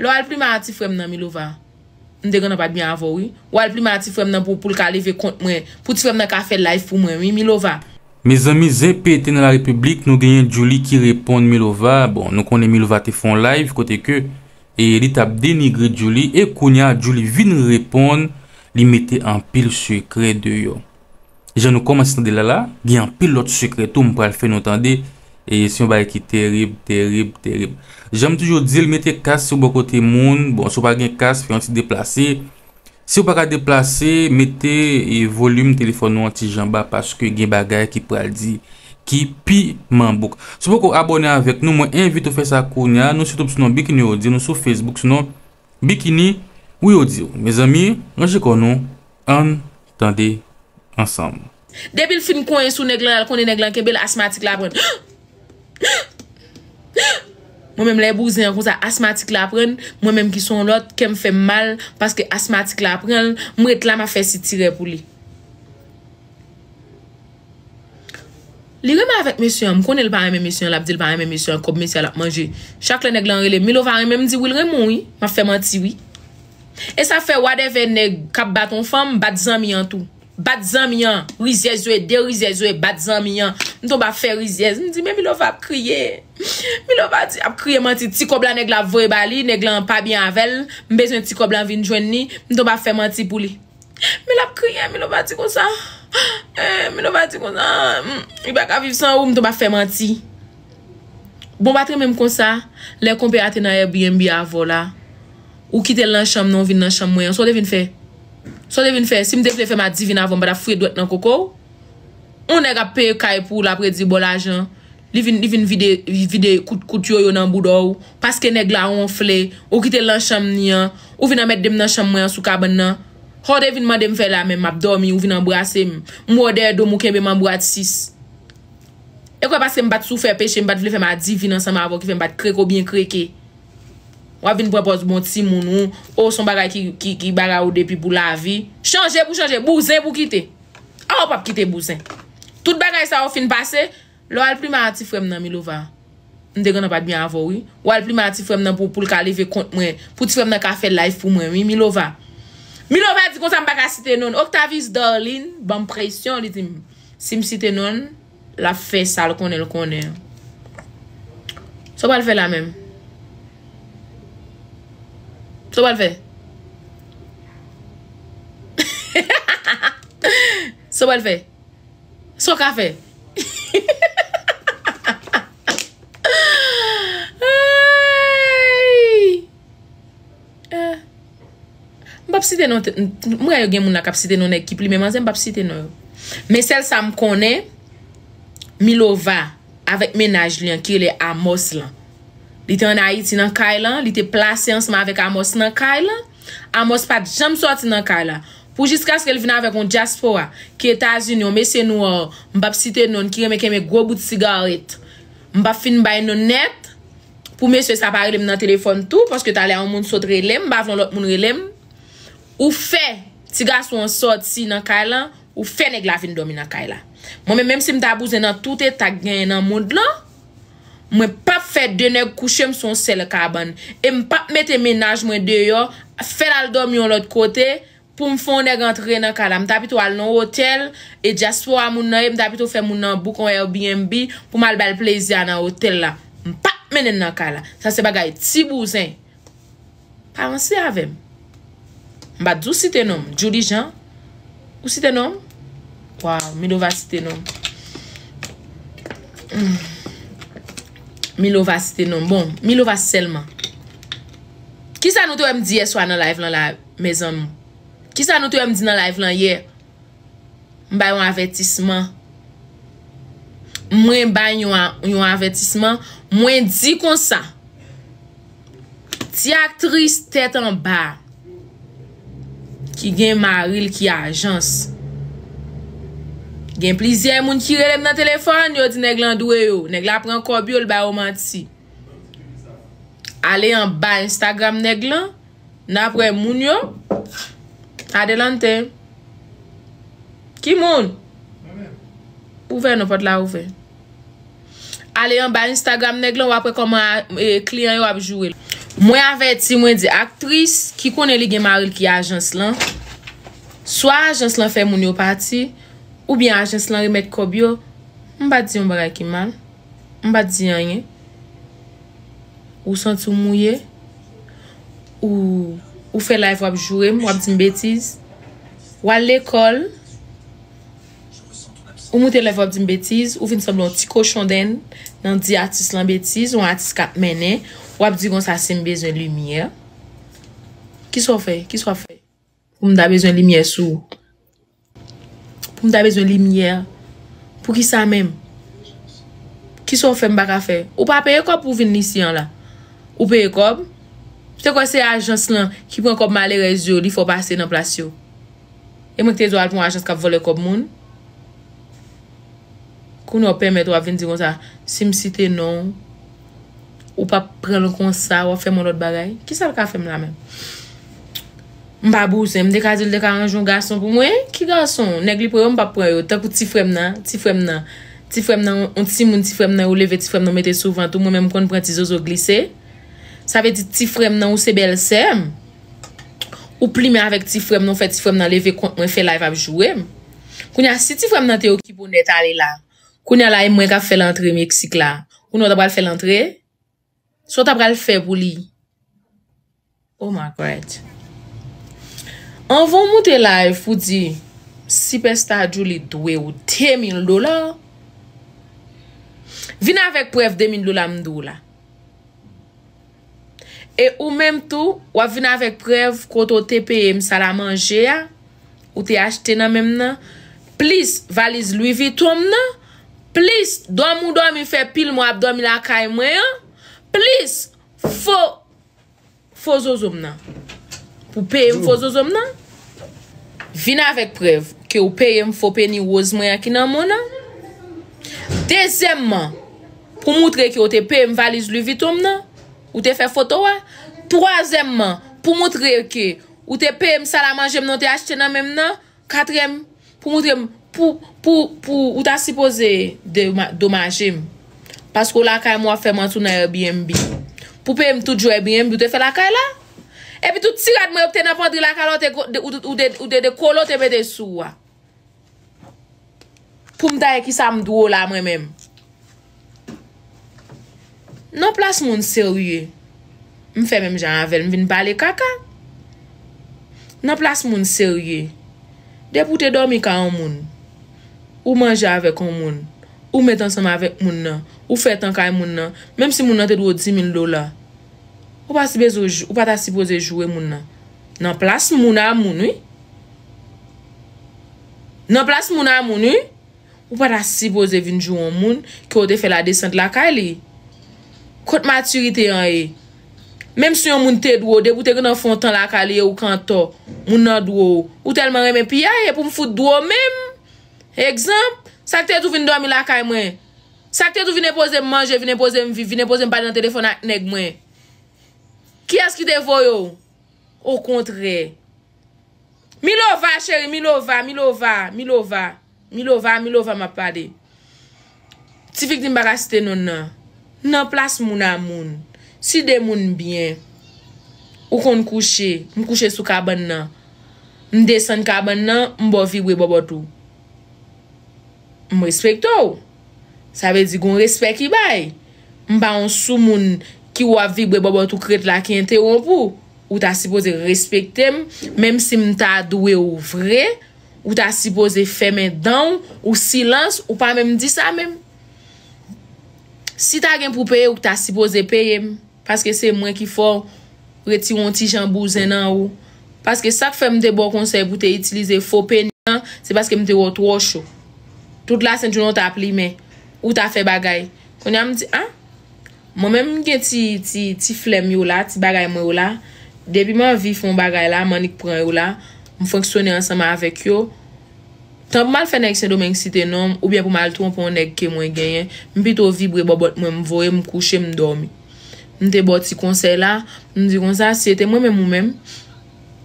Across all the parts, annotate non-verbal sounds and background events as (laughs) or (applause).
Lo alpli ma a ti fwem nan Milova? Nde gen nan pa dbyan avou? Ou alpli ma a ti fwem nan pou pou l ka leve kont mwen? Pou ti fwem nan ka fè live pou mwen? Oui, Milova? Me zami, zè pète nan la republik, nou genyen Djouli ki reponde Milova. Bon, nou konen Milova te fwon live. Kote ke, e li tap denigre Djouli. E konya, Djouli vin reponde li mette an pil sekre de yo. E jan nou komansi nan de la la, genyen pil lot sekre tou mwen pral fè notande. E si yon bay ki terib, terib, terib. Jame toujou dil, mette kase sou bo kote moun. Bon, sou pa gen kase, fè yon ti deplase. Si yon pa ka deplase, mette e volyum telefon nou an ti jamba. Paske gen bagay ki pral di. Ki pi man bok. Sou poko abone avèk nou, mwen invite ou fè sa koun ya. Nou sou top sou nan bikini ou di. Nou sou facebook sou nan bikini ou yo di. Mè zami, an jè kon nou, an tante ansam. Debele film konye sou neglal konye neglal kebele asmatik labwen. (gasps) Mwen menm la e bouznen kon sa astmatik la pren, mwen menm ki son lot, kem fe mal, paske astmatik la pren, mwen et la ma fe si tire pou li. Li re men avèk mèsyan, m konen l parè mèm mèsyan la, ap di l parè mèm mèsyan, kop mèsyan la ap manje, chak le neg l anrele, mi lo vare menm di wil re mouni, ma fe mantiwi. E sa fe wade ven neg, kap baton fam, bat zan mi an tou. Bat zan mi an, rizye zwe, de rizye zwe, bat zan mi an. Mwen ton ba fe rizye zwe. Mwen di men, mwen lov (laughs) ap kriye. Mwen lov ap kriye manti. Ti koblan neg la vwe bali, neg lan pa bi anvel. Mwen bezwen ti koblan vin jwen ni. Mwen ton ba fe manti pou li. Mwen lov ap kriye, mwen lov ap kriye konsa. Mwen lov ap kriye konsa. Mwen lov ap kriye konsa. Mwen ton ba fe manti. Bon batri men konsa, le kompe ati nan Airbnb avola. Ou kite lansham non vin lansham mwen. Sote vin fe, Sote vin fè, si mde vle fèm a divina avon, bada fwe dwet nan koko, ou neg apè kaipoul apre di bolajan, li vin vide koutuyo yo nan boudou, paske neg la onfle, ou kite lan chanm niyan, ou vin amet dem nan chanm mayan sou kaban nan, hote vin man dem fè la men, mabdomi, ou vin an brase men, mwode do mwke beman brade sis. Eko paske mbat sou fè peche, mbat vle fèm a divina san ma avon, ki fèm bat kreko bin kreke. Ou avin pou apos bon ti moun ou, ou son bagay ki baga ou depi pou la vi. Chanje pou chanje, bouzen pou kite. A ou pa pou kite bouzen. Tout bagay sa ou fin pase, lò alpli ma ati fwem nan Milova. Nde gwa nan pa dbyan avoy. Ou alpli ma ati fwem nan pou pou lka leve kont mwen, pou tifwem nan ka fè life pou mwen. Oui, Milova. Milova di kon sa m baga site non. Octavis Darling, ban presyon li ti. Si m site non, la fè sal kon el kon el. So pa l fè la menm. Sobalve? (laughs) Sobalve? Sokafe? (laughs) Eh, mbapsite nou te... Mwen a yo gen moun a kapsite nou nan ekip li, mwen anzen mbapsite nou yo. Mwen sel sa m konen, mi lo va avèk menaj li an, ki e le amos lan. li te anayi ti nan kay lan, li te plase ansman avek amos nan kay lan, amos pat jam sot ti nan kay lan, pou jiska skel vina avek on Jaspora, ki etazi nou mese nou uh, mbap site non, ki reme keme gwo gout sigaret, mbap fin bay non net, pou mese se sa pari lem nan telefon tou, poske talè an moun sot relem, bav lon lot moun relem, ou fe, sigas wons sot ti nan kay lan, ou fe neg la fin do mi nan kay lan. Mwen menm si mtabouze nan tout etag gen nan moun lan, Mwen pa fè denè kouche m son sel kaban. E m pap mè te menaj mwen deyo. Fè lal dom yon lot kote. Pou m fon denè gantre nan kala. M tapitou al nan hotel. E jaspo a moun nan. E m tapitou fè moun nan boukon e Airbnb. Pou m al bel plezi an nan hotel la. M pap mènen nan kala. Sa se bagay. Ti bouzen. Pansi avèm. M bat dousi te nom. Jou di jan. Osi te nom? Waw. Midova si te nom. Hmm. Mi lo vasite nou. Bon, mi lo vas selman. Kisa nou tou em di yeswa nan live lan la mezan moun? Kisa nou tou em di nan live lan ye? Mba yon avetisman. Mwen bany yon avetisman. Mwen di konsan. Ti aktris tetan ba. Ki gen ma ril ki ajans. Gen plizye moun kirelem nan telefon yo di neglan dwe yo. Neglan apren korbiol ba oman ti. Ale yon ba Instagram neglan. Na apren moun yo. Adelante. Ki moun? Ouve nou pat la ouve. Ale yon ba Instagram neglan wapre koman e, klien yo apjouwe. Mwen avet ti mwen di aktris ki konen li gen maril ki ajans lan. So a ajans lan fe moun yo pati. Ou byan ajen slan remet kobyo, mba di yon bagay ki man, mba di yanyen, ou senti yon mouye, ou fe live wap jurem, wap di mbetiz, ou al ekol, ou moute live wap di mbetiz, ou fin sablon ti koshon den nan di atis lan betiz, ou an atis kat mene, wap di gons asin bezon lumiye. Ki sou fe? Ki sou fe? Ou mda bezon lumiye sou ou? pou m da bezon limièr, pou ki sa mèm. Ki sou fèm bak a fè? Ou pa peye kob pou vin nisi yon la? Ou peye kob? Pte kon se a ajan slan, ki pou an kob malè rezyon, li fò pase nan plasyon. E mèk te zwa l pou an ajan skap vole kob moun? Koun yo pèm eto wap vin di kon sa, si m site non, ou pa pren lò kon sa, wap fèm an lot bagay? Ki sa lò ka fèm la mèm? Mpa bou se, m deka zil deka anjon gason pou mwen, ki gason, negli pou m pa pou yo. Tak ou ti frem nan, ti frem nan, ti frem nan, on ti moun ti frem nan ou leve ti frem nan mete souvant ou mwen menm pran pran ti zozo glise. Sa ve di ti frem nan ou se bel se, ou pli men avèk ti frem nan ou fe ti frem nan leve kont mwen fe live ap jowe. Koun ya si ti frem nan te yo ki bonet ale la, koun ya la e mwen ka fe lantre meksik la, koun yo ta pral fe lantre, so ta pral fe pou li. Oh my God! Anvo mwote la e fwou di, sipesta djou li dwe ou tè min lola. Vina avèk prev de min lola mdou la. E ou mèm tou, wap vina avèk prev koto te peye msal a manje ya, ou te achte nan mèm nan. Plis valiz Louis Vuitton nan, plis do mwou do mi fè pil mwap do mi lakay mwen ya. Plis fò zozoum nan. pou peyem fò zozòm nan? Vina avèk prev, ke ou peyem fò pe ni wòz mèyè ki nan mò nan? Dezemman, pou moutre ki ou te peyem valiz lù vitòm nan? Ou te fè foto wè? Trozemman, pou moutre ki ou te peyem salamajèm nan te achè nan mèm nan? Katrem, pou moutre ki ou ta sipose dòmajèm, paskou lakay mwa fè mwantou nan Airbnb. Pou peyem tout jou Airbnb, ou te fè lakay lò? Epi tou tirat mwen yop ten apandri la kalote ou de kolote mwen desuwa. Poum daye ki sa mdou la mwen menm. Nan plas moun serye, mwen fe menm jan avel, mwen vin pale kaka. Nan plas moun serye, dep ou te domi ka an moun. Ou manje avek an moun. Ou met ansanm avek moun nan. Ou fetan ka an moun nan. Mem si moun nan te dwo 10.000 dola. Ou pa ta si boze jowe moun nan? Nan plas moun nan moun ou? Nan plas moun nan moun ou? Ou pa ta si boze vin jowe moun ki ou te fe la descent lakali? Kote maturite yon e? Mem si yon moun te dwou de pou te gen nan fontan lakali ou kanto, moun nan dwou ou telman reme piya e pou mfout dwou mem? Ekzamp, sakte tu vin do mi lakay mwen? Sakte tu vine pose m manje, vine pose m vivi, vine pose m pad nan telefon ak neg mwen? Ki as ki devoy ou? Ou kontre. Milo va cheri, milo va, milo va, milo va. Milo va, milo va, ma pade. Tifik din baraste non nan. Nan plas moun a moun. Si de moun bien. Ou kon kouche. Mou kouche sou kaban nan. Mou desen kaban nan, mbo viwe bobo tou. Mou respek tou. Sa ve di goun respek i bay. Mba ou sou moun... ki ou avi bwe bobo tou kret la ki ente ou an pou. Ou ta sipoze respekte m, mèm si m ta adouwe ou vre, ou ta sipoze fè mè dan, ou silans, ou pa mèm di sa mèm. Si ta gen pou pè, ou ta sipoze pè m, paske se mwen ki fò, re ti wonti jan bouzen nan ou. Paske sa k fè m de bo konsep, ou te itilize fò pè nan, se paske m te wot wò shò. Tout la senjou non ta ap li mè, ou ta fè bagay. Kon ya m di an, Mwen men mwen gen ti flem yo la, ti bagay mwen yo la. Depi mwen vi fon bagay la, manik pran yo la. Mwen fonksyone ansama avek yo. Tan pou mal fene ekse do men gsi te nom, ou bien pou mal ton pou mwen negke mwen genye, mwen pito vibre bo bot mwen mwen vore, mwen kouche, mwen dormi. Mwen te bot ti konsey la, mwen di kon sa, si ete mwen men mwen men,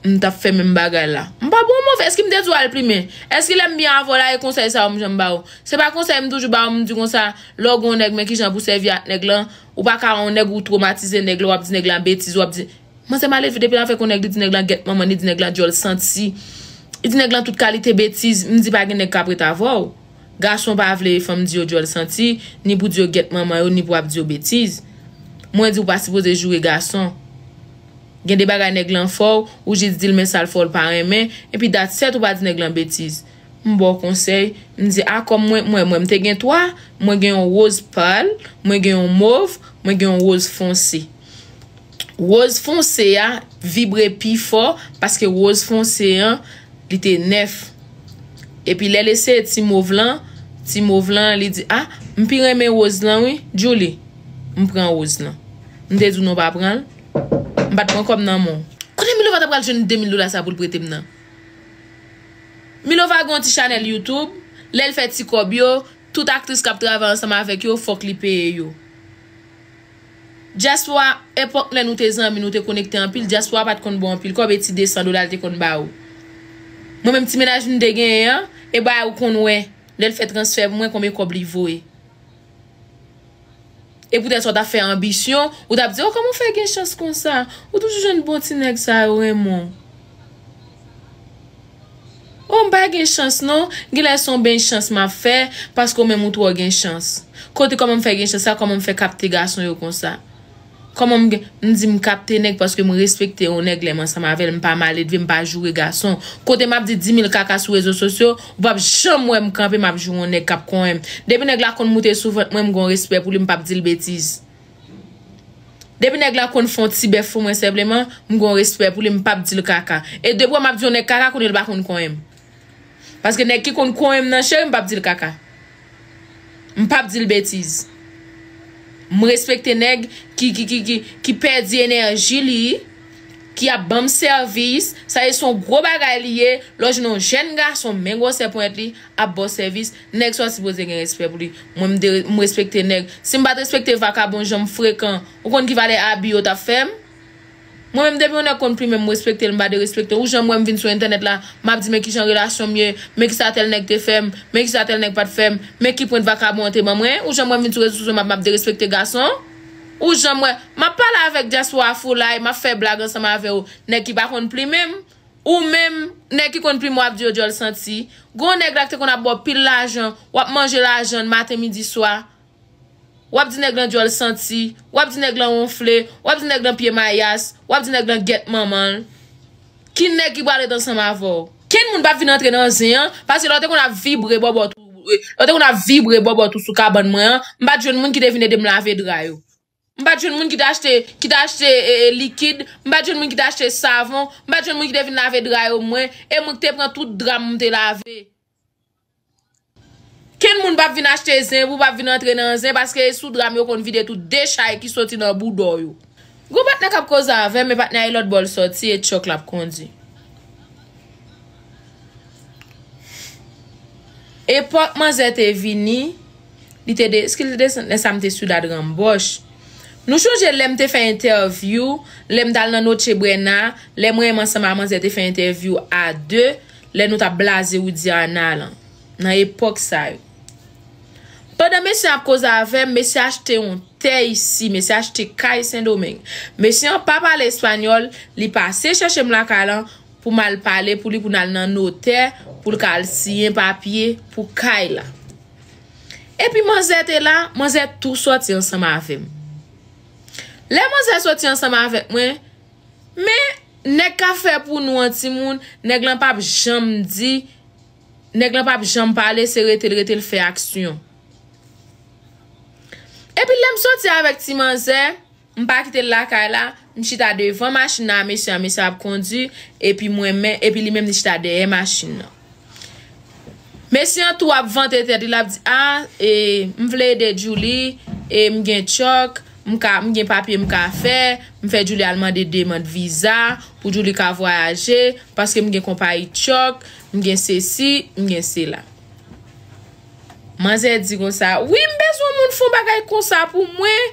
m ta fèmè m bagay la. M pa bon mou fè, eski m dezwa l primè? Eski lèm bi anvo la e konsey sa ou m jèm ba ou? Se pa konsey m doujou ba ou m di kon sa logon neg men ki jan pou sevyat neg lan ou pa karan neg ou traumatize neg lan wap di neg lan betiz, wap di... Man se malet fè depè nan fè kon neg li di neg lan getman man ni di neg lan jol senti. Li di neg lan tout kalite betiz, m di pa gen neg kapri ta vò ou? Gason pa avle fèm di yo jol senti ni pou di yo getman man yo ni pou wap di yo betiz. Mwen di ou pa sipose jowe gason. gen de baga neg lan fòw, ou jè di dil men sal fòw l pa remè, epi dat sè tou ba di neg lan betiz. Mwen bo konsey, mwen di akom ah, mwen, mwen mwen, mwen te gen toa, mwen gen yon roz pal, mwen gen yon mouv, mwen gen yon roz fonse. Roz fonse ya, vibre pi fòw, paske roz fonse yon, li te nef. Epi lè lè se, ti mouv lan, ti mouv lan, li di, a, ah, mwen pi remè roz lan wè, joli, mwen pren roz lan. Mwen de zounon pa pran lè. Mwen bat kon kon mnen moun. Kone mi lo vat apal jenou 2000 lola sa poul pwete mnen? Mi lo vat gwen ti chanel YouTube, lel fè ti kob yo, tout aktris kap travan ansama avèk yo, fok li pè yo. Dja swa, epok lè nou te zan mi nou te konekte anpil, dja swa bat kon bonpil, kob eti desan lola te kon ba ou. Mwen men ti menaj nou de gen yon, e bay ou kon wè, lel fè transfer mwen kon me kob li vouye. E pwede sou da fey ambisyon, ou da pwede se, o, oh, kama ou fey gen chans kon sa? Ou toujou jen bon ti neg sa, ou e moun? Ou oh, mba gen chans nou? Gile son ben chans ma fey, paskou men moutou ou gen chans. Kote kama ou fey gen chans sa, kama ou fey kaptiga son yo kon sa. Koman mwen di m kapte nek paske m respekte o nek lèman sa mavel m pa male dve m pa jure gason. Kote m ap di 10.000 kaka sou rezo sosyo, m wap jom mwen m kampi m ap jure o nek kap konwèm. Depi nek lakon moutè soufèm mwen m gon respek pou li m pap di l betiz. Depi nek lakon fon ti befou mwen sebleman, m gon respek pou li m pap di l kaka. E depo m ap di o nek kaka konwèl bakon konwèm. Paske nek ki konwèm nan chè yon m pap di l kaka. M pap di l betiz. Mw respekte neg ki perdi enerji li, ki ap ban servis, sa e son gro bagay li ye, loj non jen gar son men gwa se point li, ap ban servis. Neg so an si boze gen respek pou li. Mw respekte neg. Si mbat respekte vakabon jom frekan, wakon ki vale abi yo ta fem. Mwen wèm debè wèm kon pli mèm wèm respekte lèm ba de respekte. Ou jèm wèm vin sou internet la, mèm ap di mèk ki jan relasyon myè, mèk ki sa atèl nèk te fem, mèk ki sa atèl nèk pat fem, mèk ki point vakabon te mèm wèm. Ou jèm wèm vin sou respekte mèm mèm ap de respekte gason. Ou jèm wèm, mèm pala avèk di aswa fô la, mèm ap fè blagansan mèm avè wèm, mèk ki ba kon pli mèm. Ou mèm, mèk ki kon pli mèm ap di wèm di wèm lèm senti. Wap di nek lan djol santi, wap di nek lan onfle, wap di nek lan pie mayas, wap di nek lan get maman. Ki nek ki wale dansan ma vò? Ken moun pa vin antre nan ziyan? Pase lò te kon a vibre bo bo tou, e, lò te kon a vibre bo bo tou sou kaban mwen, mba di yon moun ki te vine dem lave dra yo. Mba di yon moun ki te achte, ki te achte e, e, likid, mba di yon moun ki te achte savon, mba di yon moun ki te vine lave dra yo mwen, e moun ki te pren tout dram mwen te lave. Ken moun bap vin a chte zin, moun bap vin a tre nan zin, baske sou drame yo kon vide tou de chay ki soti nan boudo yo. Gou batne kap koza ave, me batne a ilot bol soti, e chok la p kondi. Epoch man zete vini, skil de se mte sou dadran bosh, nou chouje lem te fe interview, lem dal nan notche brena, lem reman seman man zete fe interview a de, le nou ta blaze ou di analan. Nan epok sa yo. Pwede mesye ap koza avèm, mesye achte yon tè yisi, mesye achte Kaye Saint-Domingue. Mesye yon papa l'Espanyol, li pase chache mla kalan pou mal pale, pou li pou nan nan notè, pou l'kal si yon papye pou Kaye la. E pi man zè te la, man zè tou sot yon sam avèm. Le man zè sot yon sam avèm, mwen, me ne ka fe pou nou an ti moun, ne glan pap jam di, ne glan pap jam pale, se re tel re tel fe aksyon. Epi lem son ti avek ti manze, m pa kite lakay la, nishita de yon vant masina, mesyon mesyon ap kondi, epi li menm nishita de yon masina. Mesyon tou ap vant ete, dil ap di a, e, m vle de joulie, e, m gen chok, m gen papye m ka fe, m fe joulie alman de demon visa, pou joulie ka voyaje, paske m gen kompa yi chok, m gen se si, m gen se la. Man zè di kon sa, wim bezwa moun foun bagay kon sa pou mwen,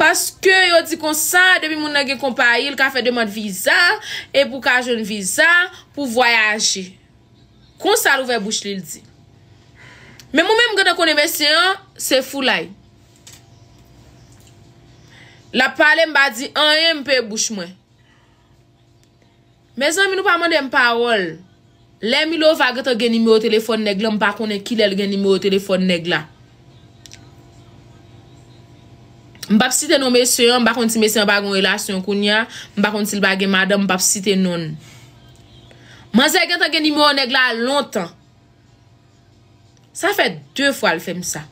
paske yo di kon sa, demi moun nage kompa il ka fè deman viza, e pou ka joun viza, pou voyaje. Kon sa rouve bouch li l di. Men mou men mwen gata kon e besi an, se foulay. La pale mba di anye mpe bouch mwen. Mezan mi nou pa mande mpa wol. Lem ilo va gata gen ime o telefon neg la, mba konen kil el gen ime o telefon neg la. Mbap si te nou mesyon, mbap konti mesyon bagon relasyon koun ya, mbap konti l bagen madan, mbap si te non. Man se gen ta gen ime o neg la lontan. Sa fe dwe fwa l fe msa.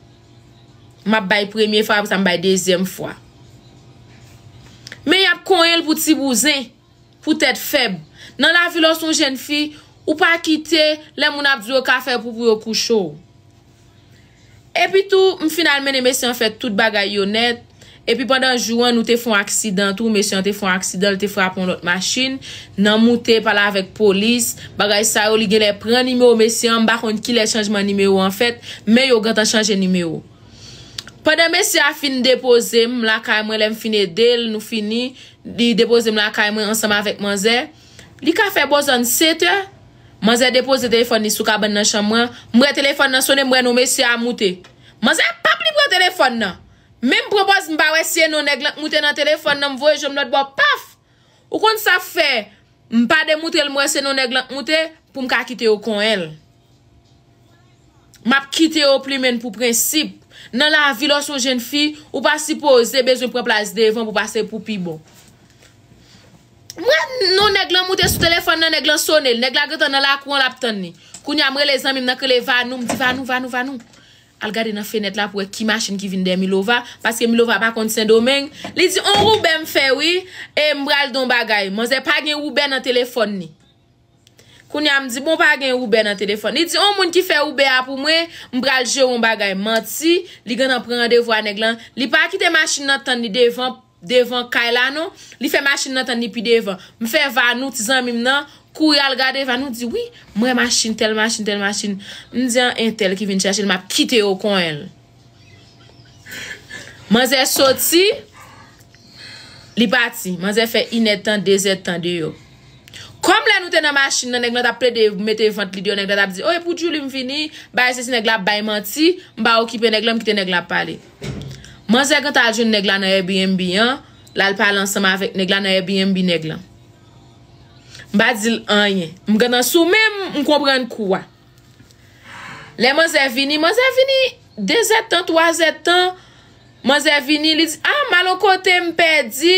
Mba bay premye fwa, mba bay dezyem fwa. Me yap konen l pou ti bouzen, pou te feb. Nan la filo son jen fi, Ou pa kite, le moun ap zwo kafe pou pou yo kou chou. E pi tou, m final meni mesi an fet tout bagay yo net. E pi pandan jouan nou te fon aksidan, tou mesi an te fon aksidan, te fwa pon lot masin. Nan mouten pala avek polis, bagay sa yo li gen le pren nime yo mesi an, m bakon ki le chanjman nime yo an fet, men yo gata chanjman nime yo. Pandan mesi a fin depoze m la kae mwen, lem fine del, nou fini, li depoze m la kae mwen ansama avek manze, li kafe boz an sete, Man zè depozè telefon ni sou kaban nan chanman, mwen telefon nan sonen mwen o mesye a moutè. Man zè pa plibre telefon nan. Men mpropoz mba wè sè e nonè glan moutè nan telefon nan mvojè jom notbo paf. O kon sa fè mpa demoutè l mwè sè nonè glan moutè pou mka kite yo kon el. Map kite yo plimen pou prinsip nan la vilo sou jen fi ou pa sipo zè bezon pou plaz devan pou pase pou pi bo. Mwen nou neglan mouten sou telefon nan neglan sonel. Neglan getan nan lakou an lap tan ni. Kouni amre le zanmim nan kele vanou. Mdi vanou, vanou, vanou. Al gade nan fenet la pou e ki masin ki vin den Milova. Paske Milova pa konti sen domeng. Li di, on roube mfe wii. E mbral don bagay. Mwen ze pa gen roube nan telefon ni. Kouni amdi, bon pa gen roube nan telefon ni. Li di, on moun ki fe roube apou mwen. Mbral jowon bagay. Manti, li gen an prende vwa neglan. Li pa kite masin nan tan ni devan. Devan kaila nou, li fe masin nan tan nipi devan. Mi fe van nou, tizan mim nan, kou yal gade van nou, di wii, mwen masin, tel masin, tel masin. Mwen diyan entel ki vin chache, il map kite yo kon el. Man zè soti, li bati, man zè fe inetan, dezetan de yo. Kom le nou tena masin nan, neg nan ta ple de mete vant li de yo, neg nan ta ap di, oye oh, pou joulim vini, bay zesi neg la bayman ti, mba okipe neg lom ki te neg la pale. Man zè gant al joun neglan na Airbnb yon, lal pal ansama avèk neglan na Airbnb neglan. Mba di l'anyen. M gant ansou, mè m konpren kouwa. Lè man zè vini, man zè vini, de zè tan, to a zè tan, man zè vini, li di, a, ah, malon kote m pedi,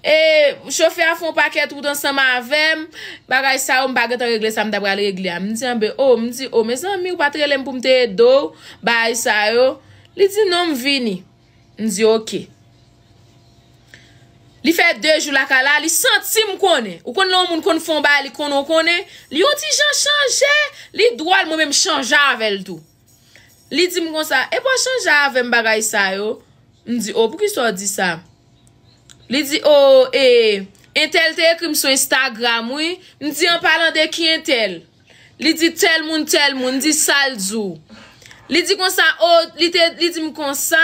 e, chofè a fon paket wout ansama avèm, bagay sa ou m bagay ta regle, sa m dabra le regle a. M di anbe, ou, oh, m di, ou, oh, me zan mi ou patre lem pou m te edou, bagay sa ou, li di, non m vini. Ndi yo ke. Li fet de jou lakala, li senti mkone. Ou konon moun kon fomba, li konon kone. Li oti jan chanje, li dwal mwem chanja avèl tou. Li di mkonsa, e pwa chanja avèm bagay sa yo? Ndi yo, oh, pou ki sou di sa? Li di yo, oh, e, entel te e koum sou Instagram, oui? Ndi yo, an palan de ki entel? Li di tel moun, tel moun, ndi sal zou? Li di kon sa, o, oh, li di mi kon sa,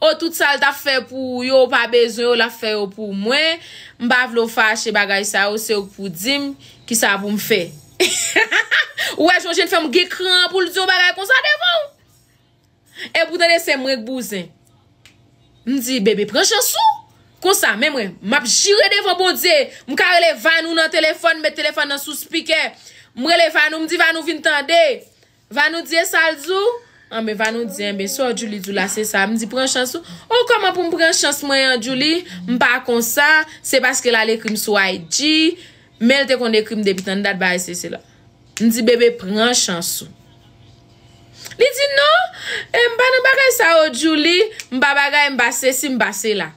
o, oh, tout sal da fe pou yo, pa bezon yo la fe yo pou mwen, mbav lo fache bagay sa, o, se yo pou dim, ki sa pou mfe. (laughs) Ou e jwajen fèm ge kran pou li di yo bagay kon sa devon. E pou dene se mwen kbozen, mdi bebe preche sou, kon sa, mwen mwen, map jire devon bo de, mwen karele van ou nan telefon, mwen telefon nan sou spike, mwen rele van ou, mdi van ou vintande, van ou de sal zou. An be van nou diyen, eh, be sou a joulidou la, se sa. M di pren chansou. Ou kama oh, pou m pren chansou mwen a joulidou, m pa kon sa, se baske la le krim sou aji. M el te kon de krim debitan, dat ba ese se la. M di bebe, pren chansou. Li di nou, eh, m pa nan bagay sa a joulidou, m pa bagay m basese si m basela.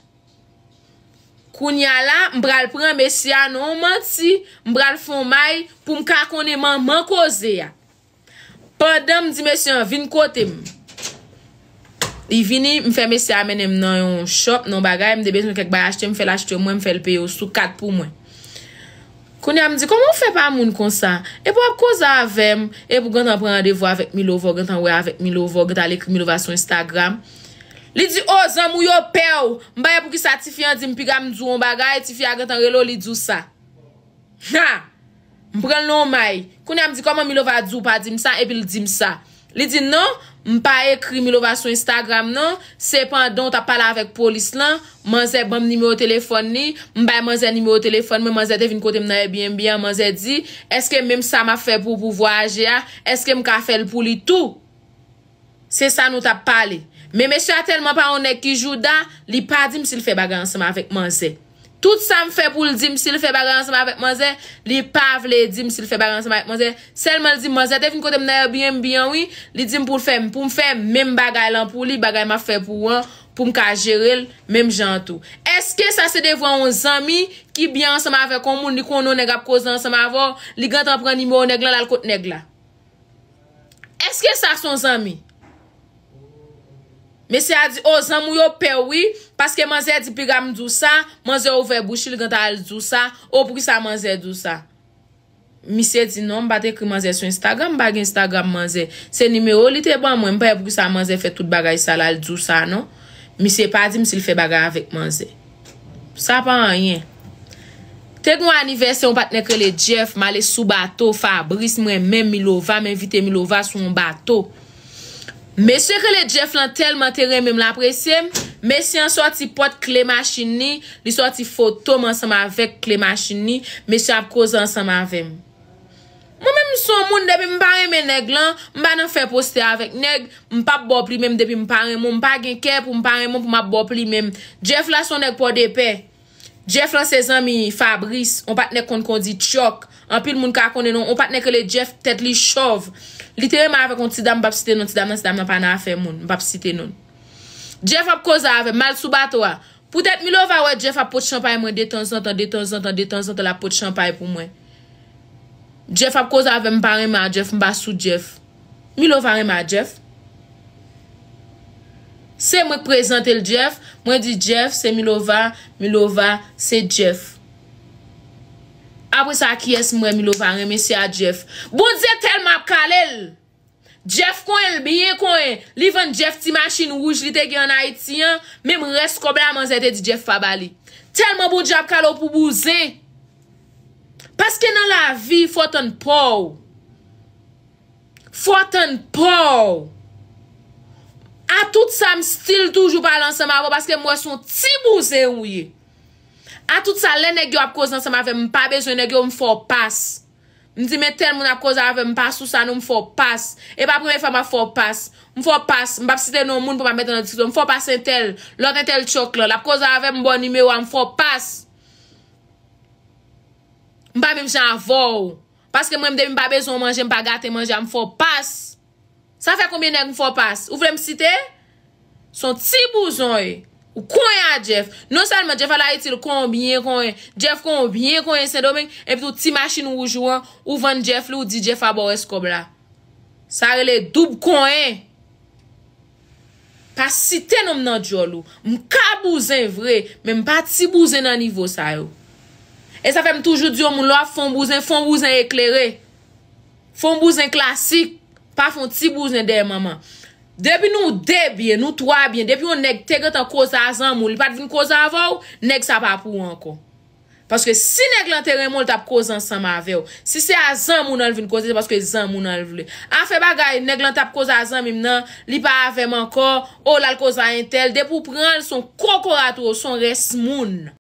Kounia la, m pral pren besi anon manti, m pral fomay pou m kakone man man koze ya. Pandan m di mesyon, vin kote m. I vini, m fe mesyon amenem nan yon shop, nan bagay, m debes yon kek bay ashte, m fel ashte, mwen m fel peyo, sou kat pou mwen. Kouni a m di, koman m fe pa moun konsa? E pou ap koza avem, e pou gantan prendevo avèk mi lovo, gantan we avèk mi lovo, gantan leke mi lova sou Instagram. Li di, o, zan m ou yo peyo, m baye pou ki satifi yon di m piga m djou, nan bagay, atifi yon gantan relo li djou sa. Ha! Mpren mm-hmm. loun may. Kounè m di koman mi lo va di ou pa di msa epi l di msa. Li di nou, m pa ekri mi lo va sou Instagram nou. Se pandon ta pala avèk polis lan. Man zè bom ni me o telefon ni. M bay man zè ni me o telefon. Men man zè te vin kote m nan e bien bien. Man zè di, eske mèm sa ma fè pou pou vo ajea. Eske m ka fè l pou li tou. Se sa nou ta pali. Mè mè sè a telman pa one ki jou dan. Li pa di m si l fè bagansman avèk man zè. Tout sa m fè pou l di m si l fè bagay ansema avèk man zè, li pa v le di m si l fè bagay ansema avèk man zè. Selman l di man zè, te vin kote m nèyèm biyèm biyèm wè, li di m pou l fè m, pou m fè m, mèm bagay lan pou li, bagay ma fè pou wè, pou m ka jiril, mèm jantou. Eske sa se devwa an zami ki biyè ansema avèk kon moun, ni kon nou negap koz ansema avò, li gantan pran ni mò neglan lal kote neglan? Eske sa son zami? Mese a di, o oh, zan mou yo pewi, paske manze di pigam dousa, manze ouve bouchi li ganta al dousa, o oh, pou ki sa manze dousa. Mise di, non, mbate ki manze sou Instagram, bag Instagram manze. Se nime ou li te ban mwen, mpe pou ki sa manze fe tout bagay sa al dousa, non. Mise pa di, mse li fe bagay avek manze. Sa pa an yen. Te gwen aniversen ou patne kele Jeff, male sou bato Fabrice, mwen men Milova, men vite Milova sou mwen bato. Mesye ke le Jeff lan telman teren mem la apresye, mesye an so ati pot klemashini, li so ati fotom ansam avek klemashini, mesye ap koza ansam avem. Mwen men mson moun debi mpare men neg lan, mba nan fe poste avek. Neg, mpa bop li mem debi mpare mon, mpa genke pou mpare mon pou mpa bop li mem. Jeff la son neg pou depe. Jeff lan se zan mi Fabrice, an patne kon kon di tchok, an pil moun kakone non, an patne ke le Jeff tet li chov. Litereman avè kon ti dam mbap site non, ti dam nan si dam nan pa nan afe moun, mbap site non. Jeff ap koza avè, malsou batwa. Poutet mi lova wè Jeff ap pot champay mwen detan zantan, detan zantan, detan zantan la pot champay pou mwen. Jeff ap koza avè mba reman Jeff, mba sou Jeff. Mi lova reman Jeff. Se mwen prezante l Jeff, mwen di Jeff se mi lova, mi lova se Jeff. Apre sa kyes mwen mi lovare men si a Jeff. Bounze telman ap kalel. Jeff konen, biye konen. Li ven Jeff ti masin wouj li te gen anay ti yan. Men mwen res kobè a man zete di Jeff fabali. Telman bounze ap kalou pou bounze. Paske nan la vi fote n'pou. Fote n'pou. A tout sa m stil toujou palan seman wou. Paske mwen son ti bounze wou ye. A tout sa, le negyo ap koz nan se ma ve mpa bejon negyo mfo pas. Mdi me tel moun ap koz a ve mpas tout sa nou mfo pas. E pa pou mwen fwa mwa mfo pas. Mfo pas. Mbap site nou moun pou mwen mette nan diskuto. Mfo pas entel. Lote entel choklo. Lap koz a ve mboni mewa mfo pas. Mpa mwen jen avou. Paske mwen mde mba bejon manje mpa gate manje. Mfo pas. Sa fe koumine mfo pas? Ou vle msite? Sont si bouzoye. Ou konye a jef. Non san men jef alay etil konye, konye, konye. Jef konye, konye, konye, sen domen. E pitou ti masin ou jouan ou van jef li ou di jef abore skob la. Sa re le dub konye. Pa siten om nan djolo. M ka bouzen vre, men pa ti bouzen nan nivou sa yo. E sa fe m toujou diyo m lwa fon bouzen, fon bouzen eklere. Fon bouzen klasik. Pa fon ti bouzen dey maman. Depi nou debye, nou twa bien, depi nou neg teget an koza a zan moun, li pat vin koza avou, neg sa pa pou anko. Paske si neg lan tege moun, li tap koza an san ma ave ou. Si se a zan moun an vin koze, se paske zan moun an vle. An fe bagay, neg lan tap koza a zan moun nan, li pa ave moun anko, ou lal koza an tel, depi ou pran son koko ato, son res moun.